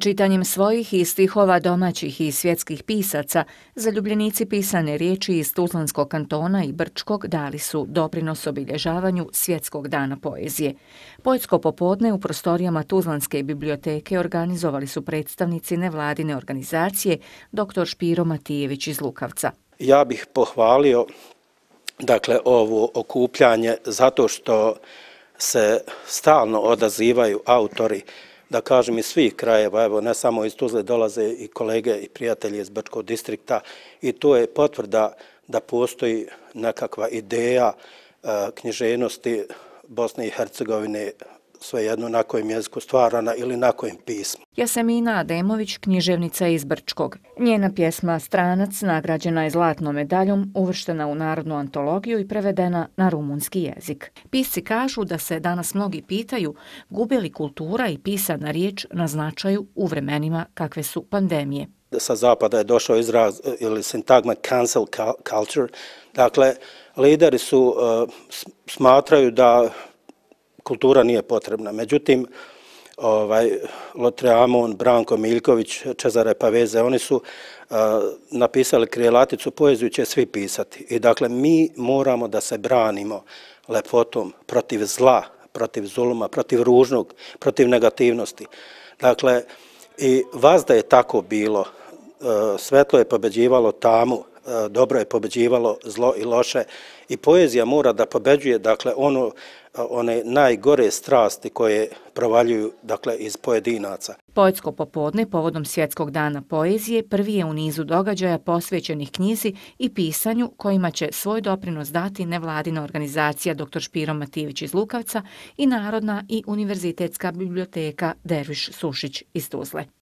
Čitanjem svojih i stihova domaćih i svjetskih pisaca, zaljubljenici pisane riječi iz Tuzlanskog kantona i Brčkog dali su doprinos obilježavanju Svjetskog dana poezije. Poetsko popodne u prostorijama Tuzlanske biblioteke organizovali su predstavnici nevladine organizacije dr. Špiro Matijević iz Lukavca. Ja bih pohvalio dakle, ovo okupljanje zato što se stalno odazivaju autori da kažem, iz svih krajeva, evo, ne samo iz Tuzle, dolaze i kolege i prijatelji iz Brčkog distrikta i to je potvrda da postoji nekakva ideja eh, književnosti Bosne i Hercegovine svejedno na kojem jeziku stvarana ili na kojem pismu. Jasemina Ademović, književnica iz Brčkog. Njena pjesma Stranac nagrađena je zlatnom medaljom, uvrštena u narodnu antologiju i prevedena na rumunski jezik. Pisci kažu da se danas mnogi pitaju gube li kultura i pisana riječ na značaju u vremenima kakve su pandemije. Sa zapada je došao izraz e, ili sintagma cancel culture. Dakle, lideri su e, smatraju da kultura nije potrebna. Međutim, ovaj, Lotre Amon, Branko Miljković, Čezare Paveze, oni su a, eh, napisali krijelaticu poeziju će svi pisati. I dakle, mi moramo da se branimo lepotom protiv zla, protiv zuluma, protiv ružnog, protiv negativnosti. Dakle, i vazda je tako bilo, eh, svetlo je pobeđivalo tamu, E, dobro je pobeđivalo zlo i loše i poezija mora da pobeđuje dakle ono e, one najgore strasti koje provaljuju dakle iz pojedinaca. Poetsko popodne povodom svjetskog dana poezije prvi je u nizu događaja posvećenih knjizi i pisanju kojima će svoj doprinos dati nevladina organizacija dr. Špiro Mativić iz Lukavca i Narodna i univerzitetska biblioteka Derviš Sušić iz Tuzle.